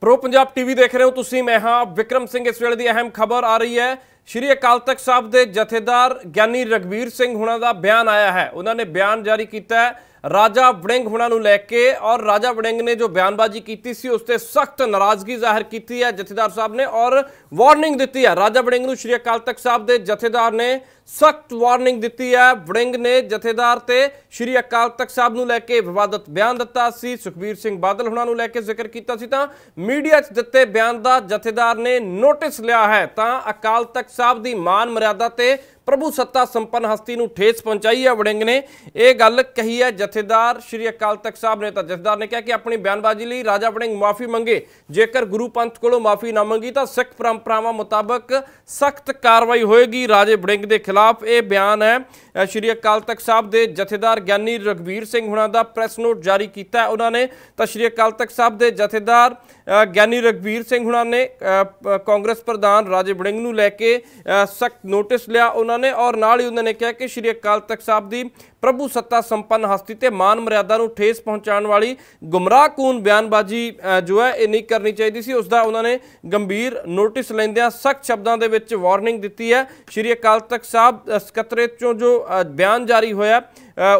pro Punjab TV ਦੇਖ ਰਹੇ ਹੋ ਤੁਸੀਂ ਮੈਂ ਹਾਂ ਵਿਕਰਮ ਸਿੰਘ ਇਸ ਵੇਲੇ ਦੀ ਅਹਿਮ ਖਬਰ ਆ ਰਹੀ ਹੈ ਸ਼੍ਰੀ ਅਕਾਲ ਤਖਤ ਸਾਹਿਬ ਦੇ ਜਥੇਦਾਰ ਗਿਆਨੀ ਰਗਵੀਰ ਸਿੰਘ ਹੁਣਾਂ ਦਾ ਬਿਆਨ ਆਇਆ ਹੈ ਉਹਨਾਂ ਨੇ ਬਿਆਨ ਜਾਰੀ ਕੀਤਾ ਹੈ ਰਾਜਾ ਵੜਿੰਗ ਹੁਣਾਂ ਨੂੰ ਲੈ ਕੇ ਔਰ ਰਾਜਾ ਵੜਿੰਗ ਨੇ ਜੋ ਬਿਆਨਬਾਜ਼ੀ ਕੀਤੀ ਸੀ ਉਸ ਤੇ ਸਖਤ ਨਾਰਾਜ਼ਗੀ ਜ਼ਾਹਿਰ ਕੀਤੀ ਹੈ ਜਥੇਦਾਰ ਸਾਹਿਬ ਨੇ ਔਰ ਵਾਰਨਿੰਗ ਦਿੱਤੀ ਹੈ ਰਾਜਾ ਵੜਿੰਗ ਨੂੰ ਸ਼੍ਰੀ ਅਕਾਲ ਤਖਤ ਸਾਹਿਬ ਦੇ ਜਥੇਦਾਰ ਨੇ ਸਖਤ ਵਾਰਨਿੰਗ ਦਿੱਤੀ ਹੈ ਵੜਿੰਗ ਨੇ ਜਥੇਦਾਰ ਤੇ ਸ਼੍ਰੀ ਅਕਾਲ ਤਖਤ ਸਾਹਿਬ ਨੂੰ ਲੈ ਕੇ ਵਿਵਾਦਤ ਬਿਆਨ ਦਿੱਤਾ ਸੀ ਸੁਖਬੀਰ ਸਿੰਘ ਬਾਦਲ ਹੁਣਾਂ ਨੂੰ ਲੈ ਕੇ ਜ਼ਿਕਰ ਕੀਤਾ ਸੀ ਤਾਂ ਮੀਡੀਆ 'ਚ ਦਿੱਤੇ ਬਿਆਨ ਦਾ ਜਥੇਦਾਰ ਨੇ ਨੋਟਿਸ ਲਿਆ ਹੈ ਤਾਂ ਅਕਾਲ ਤਖਤ ਸਾਹਿਬ ਦੀ ਮਾਨ ਮਰਿਆਦਾ ਤੇ ਪ੍ਰਭੂ ਸੱਤਾ ਸੰਪੰਨ ਹਸਤੀ ਨੂੰ ਠੇਸ ਪਹੁੰਚਾਈ ਹੈ ਵੜਿੰਗ ਨੇ ਇਹ ਗੱਲ ਕਹੀ ਹੈ ਜਥੇਦਾਰ ਸ਼੍ਰੀ ਅਕਾਲ ਤਖਤ ਸਾਹਿਬ ਨੇ ਤਾਂ ਜਥੇਦਾਰ ਨੇ ਕਿਹਾ ਕਿ ਆਪਣੀ ਬਿਆਨਬਾਜ਼ੀ ਲਈ ਰਾਜਾ ਵੜਿੰਗ ਮਾਫੀ ਮੰਗੇ ਜੇਕਰ ਗੁਰੂ ਪੰਥ ਕੋਲੋਂ ਮਾਫੀ ਨਾ ਮੰਗੀ ਤਾਂ ਸਿੱਖ ਪਰੰਪਰਾਵਾਂ ਮੁਤਾਬਕ ਸਖਤ ਕਾਰਵਾਈ ਹੋਏਗੀ ਰਾਜੇ ਵੜਿੰਗ ਦੇ ਖਿਲਾਫ ਇਹ ਬਿਆਨ ਹੈ ਸ਼੍ਰੀ ਅਕਾਲ ਤਖਤ ਸਾਹਿਬ ਦੇ ਜਥੇਦਾਰ ਗਿਆਨੀ ਰਗਵੀਰ ਸਿੰਘ ਹੁਣਾਂ ਦਾ ਪ੍ਰੈਸ ਨੋਟ ਜਾਰੀ ਕੀਤਾ ਹੈ ਉਹਨਾਂ ਨੇ ਤਾਂ ਸ਼੍ਰੀ ਅਕਾਲ ਤਖਤ ਸਾਹਿਬ ਦੇ ਜਥੇਦਾਰ ਗਿਆਨੀ ਰਗਵੀਰ ਸਿੰਘ ਹੁਣਾਂ ਨੇ ਕਾਂਗਰਸ ਪ੍ਰਧਾਨ ਰਾਜੇ ਵੜਿੰਗ ਨੂੰ ਲੈ ਕੇ ਸਖਤ ਨੋਟਿਸ ਲਿਆ ਉਹਨਾਂ ਉਹਨਾਂ ਨੇ ਔਰ ਨਾਲ ਹੀ ਉਹਨਾਂ ਨੇ ਕਿਹਾ ਕਿ ਸ਼੍ਰੀ ਅਕਾਲ ਤਖਤ ਸਾਹਿਬ ਦੀ ਪ੍ਰਭੂ ਸੱਤਾ ਸੰਪੰਨ ਹਸਤੀ ਤੇ ਮਾਨ ਮਰਿਆਦਾ ਨੂੰ ਠੇਸ ਪਹੁੰਚਾਉਣ ਵਾਲੀ ਗੁੰਮਰਾਹਕੂਨ ਬਿਆਨਬਾਜ਼ੀ ਜੋ ਹੈ ਇਹ ਨਹੀਂ ਕਰਨੀ ਚਾਹੀਦੀ ਸੀ ਉਸ ਦਾ ਉਹਨਾਂ ਨੇ ਗੰਭੀਰ ਨੋਟਿਸ ਲੈਂਦਿਆਂ ਸਖਤ ਸ਼ਬਦਾਂ ਦੇ ਵਿੱਚ ਵਾਰਨਿੰਗ ਦਿੱਤੀ ਹੈ ਸ਼੍ਰੀ ਅਕਾਲ ਤਖਤ ਸਾਹਿਬ ਸਕੱਤਰੇਤ ਚੋਂ ਜੋ ਬਿਆਨ ਜਾਰੀ ਹੋਇਆ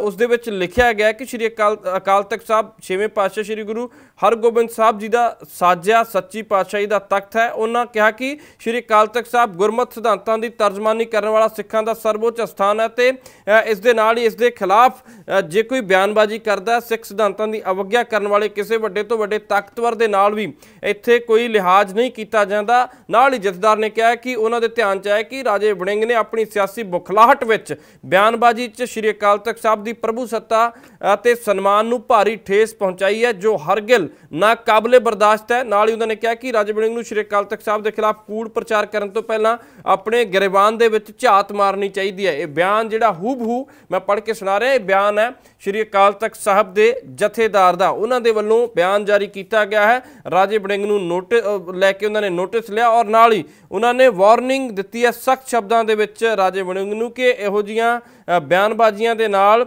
ਉਸ ਦੇ ਵਿੱਚ ਲਿਖਿਆ ਗਿਆ ਕਿ ਸ਼੍ਰੀ ਅਕਾਲ ਅਕਾਲ ਤਖਤ ਸਾਹਿਬ ਛੇਵੇਂ ਪਾਤਸ਼ਾਹ ਸ਼੍ਰੀ ਗੁਰੂ ਹਰਗੋਬਿੰਦ ਸਾਹਿਬ ਜੀ ਦਾ ਸਾਜਿਆ ਸੱਚੀ ਪਾਤਸ਼ਾਹੀ ਦਾ ਤਖਤ ਹੈ ਉਹਨਾਂ ਕਿਹਾ ਕਿ ਸ਼੍ਰੀ ਅਕਾਲ ਤਖਤ ਸਾਹਿਬ ਗੁਰਮਤ ਸਿਧਾਂਤਾਂ ਦੀ ਤਰਜਮਾਨੀ ਕਰਨ ਵਾਲਾ ਸਿੱਖਾਂ ਦਾ ਸਰਵੋੱਚ ਸਥਾਨ ਹੈ ਤੇ ਇਸ ਦੇ ਨਾਲ ਹੀ ਇਸ ਦੇ ਖਿਲਾਫ ਜੇ ਕੋਈ ਬਿਆਨਬਾਜ਼ੀ ਕਰਦਾ ਸਿੱਖ ਸਿਧਾਂਤਾਂ ਦੀ ਅਵਗਿਆ ਕਰਨ ਵਾਲੇ ਕਿਸੇ ਵੱਡੇ ਤੋਂ ਵੱਡੇ ਤਾਕਤਵਰ ਦੇ ਨਾਲ ਵੀ ਇੱਥੇ ਕੋਈ ਲਿਹਾਜ਼ ਨਹੀਂ ਕੀਤਾ ਜਾਂਦਾ ਨਾਲ ਹੀ ਜਥੇਦਾਰ ਨੇ ਕਿਹਾ ਕਿ ਉਹਨਾਂ ਦੇ ਧਿਆਨ 'ਚ ਆਇਆ ਕਿ ਰਾਜੇ ਬਣਿੰਗ ਨੇ ਆਪਣੀ ਸਿਆਸੀ ਬੁਖਲਾਹਟ ਵਿੱਚ ਬਿਆਨਬਾਜ਼ੀ 'ਚ ਸ਼੍ਰੀ ਅਕਾਲ ਤਖਤ ਸਾਹਿਬ ਦੀ ਪ੍ਰਭੂ ਸੱਤਾ ਅਤੇ ਸਨਮਾਨ ਨੂੰ ਭਾਰੀ ਠੇਸ ਪਹੁੰਚਾਈ ਹੈ ਜੋ ਹਰਗਿਲ ਨਾ ਕਾਬਲੇ ਬਰਦਾਸ਼ਤ ਹੈ ਨਾਲ ਹੀ ਉਹਨਾਂ ਨੇ ਕਿਹਾ ਕਿ ਰਾਜਵਿੰਦਰ ਨੂੰ ਸ਼੍ਰੀ ਅਕਾਲ ਤਖਤ ਸਾਹਿਬ ਦੇ ਖਿਲਾਫ ਕੂੜ ਪ੍ਰਚਾਰ ਕਰਨ ਤੋਂ ਪਹਿਲਾਂ ਆਪਣੇ ਗਰੇਵਾਨ ਦੇ ਵਿੱਚ ਝਾਤ ਮਾਰਨੀ ਚਾਹੀਦੀ ਹੈ ਇਹ ਬਿਆਨ ਜਿਹੜਾ ਹੂਬਹੂ ਮੈਂ ਪੜ੍ਹ ਕੇ ਸੁਣਾ ਰਿਹਾ ਇਹ ਬਿਆਨ ਹੈ ਸ਼੍ਰੀ ਅਕਾਲ ਤਖਤ ਸਾਹਿਬ ਦੇ ਜਥੇਦਾਰ ਦਾ ਉਹਨਾਂ ਦੇ ਵੱਲੋਂ ਬਿਆਨ ਜਾਰੀ ਕੀਤਾ ਗਿਆ ਹੈ ਰਾਜੇ ਬੜਿੰਗ ਨੂੰ ਨੋਟਿਸ ਲੈ ਕੇ ਉਹਨਾਂ ਨੇ ਨੋਟਿਸ ਲਿਆ ਔਰ ਨਾਲ ਹੀ ਉਹਨਾਂ ਨੇ ਵਾਰਨਿੰਗ ਦਿੱਤੀ ਹੈ ਸਖਤ ਸ਼ਬਦਾਂ ਦੇ ਵਿੱਚ ਰਾਜੇ ਬੜਿੰਗ ਨੂੰ ਕਿ ਇਹੋ ਜੀਆਂ ਬਿਆਨਬਾਜ਼ੀਆਂ ਦੇ ਨਾਲ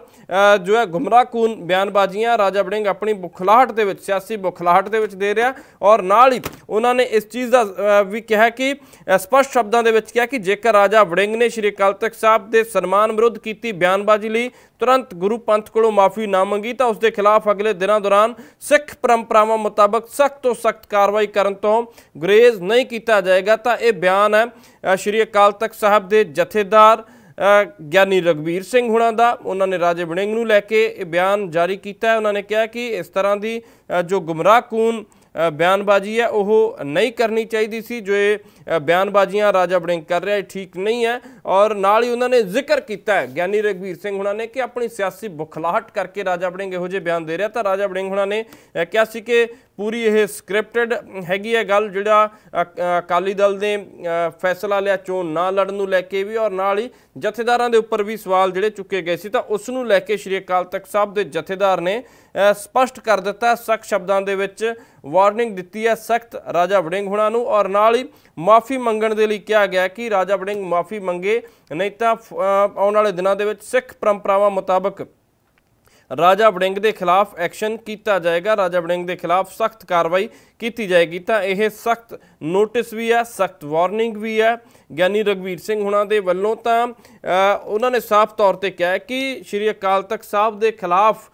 ਜੋ ਹੈ ਗੁੰਮਰਾਹਕੂਨ ਬਿਆਨਬਾਜ਼ੀਆਂ ਰਾਜਾ ਬੜਿੰਗ ਆਪਣੀ ਬੁਖਲਾਹਟ ਦੇ ਵਿੱਚ ਸਿਆਸੀ ਬੁਖਲਾਹਟ ਦੇ ਵਿੱਚ ਦੇ ਰਿਹਾ ਔਰ ਨਾਲ ਹੀ ਉਹਨਾਂ ਨੇ ਇਸ ਚੀਜ਼ ਦਾ ਵੀ ਕਿਹਾ ਕਿ ਸਪਸ਼ਟ ਸ਼ਬਦਾਂ ਦੇ ਵਿੱਚ ਕਿਹਾ ਕਿ ਜੇਕਰ ਰਾਜਾ ਵੜਿੰਗ ਨੇ ਸ਼੍ਰੀ ਅਕਾਲ ਤਖਤ ਸਾਹਿਬ ਦੇ ਸਨਮਾਨ ਵਿਰੁੱਧ ਕੀਤੀ ਬਿਆਨਬਾਜ਼ੀ ਲਈ ਤੁਰੰਤ ਗੁਰੂ ਪੰਥ ਕੋਲੋਂ ਮਾਫੀ ਨਾ ਮੰਗੀ ਤਾਂ ਉਸ ਦੇ ਖਿਲਾਫ ਅਗਲੇ ਦਿਨਾਂ ਦੌਰਾਨ ਸਿੱਖ ਪਰੰਪਰਾਵਾਂ ਮੁਤਾਬਕ ਸਖਤ ਤੋਂ ਸਖਤ ਕਾਰਵਾਈ ਕਰਨ ਤੋਂ ਗੁਰੇਜ਼ ਨਹੀਂ ਕੀਤਾ ਜਾਏਗਾ ਤਾਂ ਇਹ ਬਿਆਨ ਹੈ ਸ਼੍ਰੀ ਅਕਾਲ ਤਖਤ ਸਾਹਿਬ ਦੇ ਜਥੇਦਾਰ ਗਿਆਨੀ ਰਗਵੀਰ ਸਿੰਘ ਹੁਣਾਂ ਦਾ ਉਹਨਾਂ ਨੇ ਰਾਜੇ ਬਣਿੰਗ ਨੂੰ ਲੈ ਕੇ ਇਹ ਬਿਆਨ ਜਾਰੀ ਕੀਤਾ ਹੈ ਉਹਨਾਂ ਨੇ ਕਿਹਾ ਕਿ ਇਸ ਤਰ੍ਹਾਂ ਦੀ ਜੋ ਗੁੰਮਰਾਹਕੂਨ ਬਿਆਨਬਾਜ਼ੀ ਹੈ ਉਹ ਨਹੀਂ ਕਰਨੀ ਚਾਹੀਦੀ ਸੀ ਜੋ ਇਹ ਬਿਆਨਬਾਜ਼ੀਆਂ ਰਾਜਾ ਬੜਿੰਗ ਕਰ ਰਿਹਾ ਹੈ ਠੀਕ ਨਹੀਂ ਹੈ ਔਰ ਨਾਲ ਹੀ ਉਹਨਾਂ ਨੇ ਜ਼ਿਕਰ ਕੀਤਾ ਹੈ ਗਿਆਨੀ ਰਗਵੀਰ ਸਿੰਘ ਹੁਣਾਂ ਨੇ ਕਿ ਆਪਣੀ ਸਿਆਸੀ ਬੁਖਲਾਹਟ ਕਰਕੇ ਰਾਜਾ ਬੜਿੰਗ ਇਹੋ ਜਿਹੇ ਬਿਆਨ ਦੇ ਰਿਹਾ ਤਾਂ ਰਾਜਾ ਬੜਿੰਗ ਹੁਣਾਂ ਨੇ ਕਿਹਾ ਸੀ ਕਿ ਪੂਰੀ ਇਹ ਸਕ੍ਰਿਪਟਡ ਹੈਗੀ ਹੈ ਗੱਲ ਜਿਹੜਾ ਅਕਾਲੀ ਦਲ ਨੇ ਫੈਸਲਾ ਲਿਆ ਚੋਣ ਨਾ ਲੜਨ ਨੂੰ ਲੈ ਕੇ ਵੀ ਔਰ ਨਾਲ ਹੀ ਜਥੇਦਾਰਾਂ ਦੇ ਉੱਪਰ ਵੀ ਸਵਾਲ ਜਿਹੜੇ ਚੁੱਕੇ ਗਏ ਸੀ ਤਾਂ ਉਸ ਨੂੰ ਲੈ ਕੇ ਸ਼੍ਰੀ ਅਕਾਲ ਤਖਤ ਸਾਹਿਬ ਦੇ ਜਥੇਦਾਰ ਨੇ ਸਪਸ਼ਟ ਕਰ ਦਿੱਤਾ ਸਖਤ ਸ਼ਬਦਾਂ ਦੇ ਵਿੱਚ ਵਾਰਨਿੰਗ ਦਿੱਤੀ ਹੈ ਸਖਤ ਰਾਜਾ ਵੜਿੰਗ ਹੁਣਾਂ ਨੂੰ ਔਰ ਨਾਲ ਹੀ ਮਾਫੀ ਮੰਗਣ ਦੇ ਲਈ ਕਿਹਾ ਗਿਆ ਕਿ ਰਾਜਾ ਵੜਿੰਗ ਮਾਫੀ ਮੰਗੇ ਨਹੀਂ ਤਾਂ ਆਉਣ ਵਾਲੇ ਦਿਨਾਂ ਦੇ ਵਿੱਚ ਸਿੱਖ ਪਰੰਪਰਾਵਾਂ ਮੁਤਾਬਕ ਰਾਜਾ ਬੜਿੰਗ ਦੇ ਖਿਲਾਫ ਐਕਸ਼ਨ ਕੀਤਾ ਜਾਏਗਾ ਰਾਜਾ ਬੜਿੰਗ ਦੇ ਖਿਲਾਫ ਸਖਤ ਕਾਰਵਾਈ ਕੀਤੀ ਜਾਏਗੀ ਤਾਂ ਇਹ ਸਖਤ ਨੋਟਿਸ ਵੀ ਹੈ ਸਖਤ ਵਾਰਨਿੰਗ ਵੀ ਹੈ ਗਿਆਨੀ ਰਗਵੀਰ ਸਿੰਘ ਹੁਣਾਂ ਦੇ ਵੱਲੋਂ ਤਾਂ ਉਹਨਾਂ ਨੇ ਸਾਫ਼ ਤੌਰ ਤੇ ਕਿਹਾ ਕਿ ਸ਼੍ਰੀ ਅਕਾਲ ਤਖਤ ਸਾਹਿਬ ਦੇ ਖਿਲਾਫ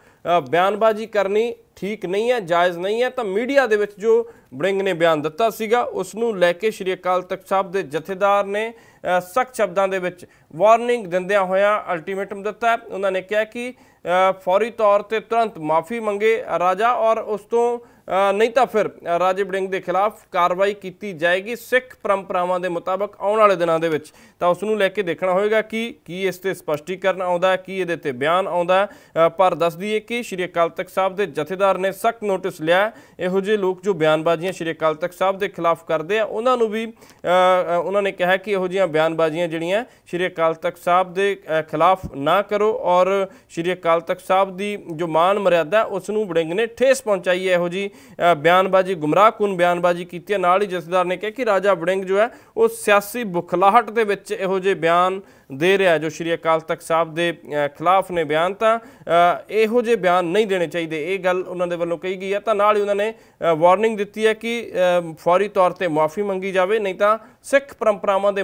ਬਿਆਨਬਾਜ਼ੀ ਕਰਨੀ ਠੀਕ ਨਹੀਂ ਹੈ ਜਾਇਜ਼ ਨਹੀਂ ਹੈ ਤਾਂ ਮੀਡੀਆ ਦੇ ਵਿੱਚ ਜੋ ਬ੍ਰਿੰਗ ਨੇ ਬਿਆਨ ਦਿੱਤਾ ਸੀਗਾ ਉਸ ਨੂੰ ਲੈ ਕੇ ਸ਼੍ਰੀ ਅਕਾਲ ਤਖਤ ਸਾਹਿਬ ਦੇ ਜਥੇਦਾਰ ਨੇ ਸਖਤ ਸ਼ਬਦਾਂ ਦੇ ਵਿੱਚ ਵਾਰਨਿੰਗ ਦਿੰਦਿਆਂ ਹੋਇਆਂ ਅਲਟੀਮੇਟਮ ਦਿੱਤਾ ਉਹਨਾਂ ਨੇ ਕਿਹਾ ਕਿ ਫੌਰੀ ਤੌਰ ਤੇ ਤੁਰੰਤ ਮਾਫੀ ਮੰਗੇ ਰਾਜਾ ਔਰ ਉਸ ਤੋਂ ਨਹੀਂ ਤਾਂ ਫਿਰ ਰਾਜੀਵ ਡਿੰਗ ਦੇ ਖਿਲਾਫ ਕਾਰਵਾਈ ਕੀਤੀ ਜਾਏਗੀ ਸਿੱਖ ਪਰੰਪਰਾਵਾਂ ਦੇ ਮੁਤਾਬਕ ਆਉਣ ਵਾਲੇ ਦਿਨਾਂ ਦੇ ਵਿੱਚ ਤਾਂ ਉਸ ਨੂੰ ਲੈ ਕੇ ਦੇਖਣਾ ਹੋਵੇਗਾ ਕਿ ਕੀ ਇਸ ਤੇ ਸਪਸ਼ਟੀਕਰਨ ਆਉਂਦਾ ਕੀ ਇਹਦੇ ਤੇ ਬਿਆਨ ਆਉਂਦਾ ਪਰ ਦੱਸ ਦਈਏ ਕਿ ਸ਼੍ਰੀ ਅਕਾਲ ਤਖਤ ਸਾਹਿਬ ਦੇ ਜਥੇਦਾਰ ਨੇ ਸਖਤ ਨੋਟਿਸ ਲਿਆ ਇਹੋ ਜਿਹੇ ਲੋਕ ਜੋ ਬਿਆਨਬਾਜ਼ੀਆਂ ਸ਼੍ਰੀ ਅਕਾਲ ਤਖਤ ਸਾਹਿਬ ਦੇ ਖਿਲਾਫ ਕਰਦੇ ਆ ਉਹਨਾਂ ਨੂੰ ਵੀ ਉਹਨਾਂ ਨੇ ਕਿਹਾ ਕਿ ਇਹੋ ਜਿਹੀਆਂ ਬਿਆਨਬਾਜ਼ੀਆਂ ਜਿਹੜੀਆਂ ਸ਼੍ਰੀ ਅਕਾਲ ਤਖਤ ਸਾਹਿਬ ਦੇ ਖਿਲਾਫ ਨਾ ਕਰੋ ਔਰ ਸ਼੍ਰੀ ਅਕਾਲ ਤਖਤ ਸਾਹਿਬ ਦੀ ਜੋ ਮਾਨ ਮਰਿਆਦਾ ਉਸ ਨੂੰ ਬੜਿੰਗ ਨੇ ਠੇਸ ਪਹੁੰਚਾਈ ਹੈ ਇਹੋ ਜੀ ਬਿਆਨਬਾਜ਼ੀ ਗੁੰਮਰਾਹਕੁਨ ਬਿਆਨਬਾਜ਼ੀ ਕੀਤੀ ਹੈ ਨਾਲ ਹੀ ਜਸਦਾਰ ਨੇ ਕਿਹਾ ਕਿ ਰਾਜਾ ਵੜਿੰਗ ਜੋ ਹੈ ਉਹ ਸਿਆਸੀ ਬੁਖਲਾਹਟ ਦੇ ਵਿੱਚ ਇਹੋ ਜਿਹੇ ਬਿਆਨ ਦੇ ਰਿਹਾ ਜੋ ਸ਼੍ਰੀ ਅਕਾਲ ਤਖਤ ਸਾਹਿਬ ਦੇ ਖਿਲਾਫ ਨੇ ਬਿਆਨ ਤਾਂ ਇਹੋ ਜਿਹੇ ਬਿਆਨ ਨਹੀਂ ਦੇਣੇ ਚਾਹੀਦੇ ਇਹ ਗੱਲ ਉਹਨਾਂ ਦੇ ਵੱਲੋਂ ਕਹੀ ਗਈ ਹੈ ਤਾਂ ਨਾਲ ਹੀ ਉਹਨਾਂ ਨੇ ਵਾਰਨਿੰਗ ਦਿੱਤੀ ਹੈ ਕਿ ਫੌਰੀ ਤੌਰ ਤੇ ਮਾਫੀ ਮੰਗੀ ਜਾਵੇ ਨਹੀਂ ਤਾਂ ਸਿੱਖ ਪਰੰਪਰਾਵਾਂ ਦੇ